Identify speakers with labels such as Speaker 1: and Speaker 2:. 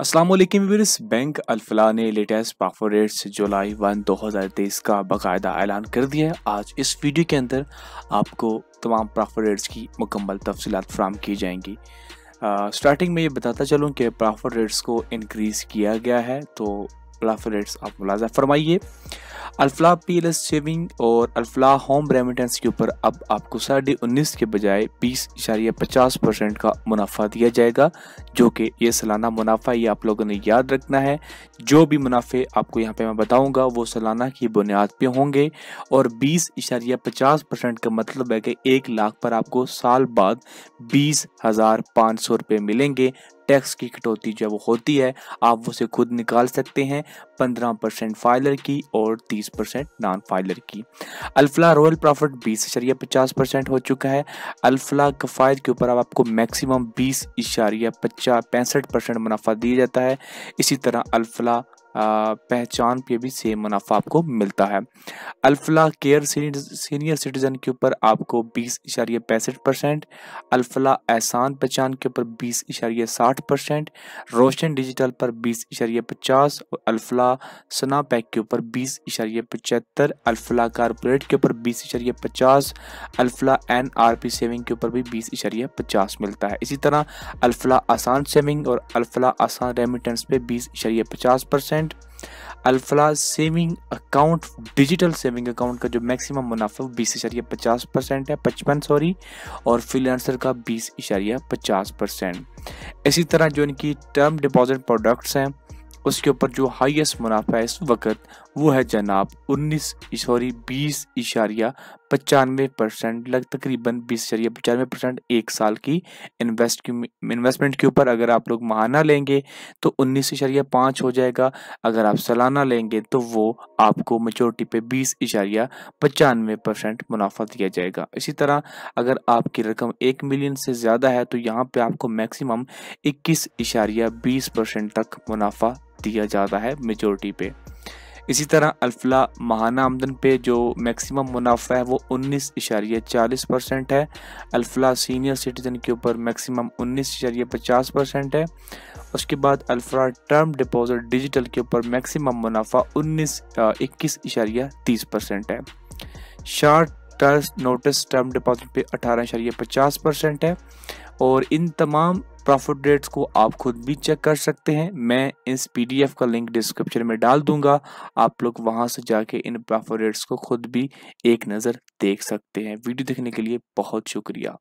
Speaker 1: Aslam Beerus bank अलफिला ने latest profit rates जुलाई 1 2023 का बाकायदा ऐलान कर दिया है आज इस वीडियो के अंदर आपको तमाम प्रॉफिट रेट्स की मुकम्मल तफसलत फ्राहम की जाएंगी स्टार्टिंग में ये बताता चलूँ कि प्रॉफिट रेट्स को इनक्रीज़ किया गया है तो प्रॉफिट रेट्स आप मुलाजा फरमाइए Alfalah P L S saving और अल्फ्ला होम रेमिटेंस के ऊपर अब आपको साढ़े उन्नीस के बजाय बीस इशारिया पचास परसेंट का मुनाफा दिया जाएगा जो कि ये सालाना मुनाफा ये आप लोगों ने याद रखना है जो भी मुनाफे आपको यहाँ पे मैं बताऊँगा वो सालाना की बुनियाद पर होंगे और बीस इशारिया पचास परसेंट का मतलब है कि एक लाख पर आपको साल बाद बीस हज़ार पाँच सौ रुपये मिलेंगे टैक्स की कटौती जो वो होती है आप उसे खुद निकाल सकते हैं 15 परसेंट फाइलर की और 30 परसेंट नॉन फाइलर की अल्फला रॉयल प्रॉफिट बीस इशारिया पचास परसेंट हो चुका है अल्फला कफायद के ऊपर अब आपको मैक्सिमम बीस इशारिया पचास पैंसठ परसेंट मुनाफा दिया जाता है इसी तरह अल्फला पहचान पे भी सेम मुनाफा आपको मिलता है अल्फला केयर सीनियर सिटीजन के ऊपर आपको बीस इशारे पैंसठ परसेंट अल्फला एहसान पहचान के ऊपर बीस इशारे साठ परसेंट रोशन डिजिटल पर बीस इशारे पचास और अल्फला सना पैक के ऊपर बीस इशारे पचहत्तर अल्फला कारपोरेट के ऊपर बीस इशारे पचास Alfalah N R P saving के ऊपर भी बीस इशारे पचास मिलता है इसी तरह अल्फला आसान सेविंग और अल्फला आसान रेमिटेंस पे बीस इशारे पचास percent Alfalah saving account digital saving account का जो मैक्सिमम मुनाफा वो बीस इशारिया पचास परसेंट है पचपन सॉरी और फिलानसर का बीस इशारिया पचास परसेंट इसी तरह जो इनकी टर्म डिपॉजिट प्रोडक्ट्स हैं उसके ऊपर जो हाईएस्ट मुनाफा है इस वक्त वो है जनाब उन्नीस सॉरी बीस इशारिया पचानवे परसेंट लग तकरीबन बीस इशारिया पचानवे परसेंट एक साल की इन्वेस्ट इन्वेस्टमेंट के ऊपर अगर आप लोग महाना लेंगे तो उन्नीस इशारिया पाँच हो जाएगा अगर आप सालाना लेंगे तो वो आपको मेचोरिटी पे बीस इशारिया पचानवे परसेंट मुनाफा दिया जाएगा इसी तरह अगर आपकी रकम एक मिलियन से ज़्यादा है तो यहाँ पर आपको मैक्सिमम इक्कीस इशारिया बीस परसेंट तक मुनाफा दिया जाता है मेजोरिटी पर इसी तरह अल्फला माहाना आमदन पे जो मैक्सिमम मुनाफा है वो उन्नीस इशारे चालीस परसेंट है अल्फला सीनियर सिटीज़न के ऊपर मैक्सिमम उन्नीस इशारे पचास परसेंट है उसके बाद अल्फ्रा टर्म डिपॉजिट डिजिटल के ऊपर मैक्सिमम मुनाफा उन्नीस इक्कीस इशारिया तीस परसेंट है short terms notice term deposit पे अठारह इशारिया पचास परसेंट है और इन तमाम प्रॉफिट रेट्स को आप खुद भी चेक कर सकते हैं मैं इस पीडीएफ का लिंक डिस्क्रिप्शन में डाल दूंगा आप लोग वहां से जाके इन प्रॉफिट रेट्स को खुद भी एक नज़र देख सकते हैं वीडियो देखने के लिए बहुत शुक्रिया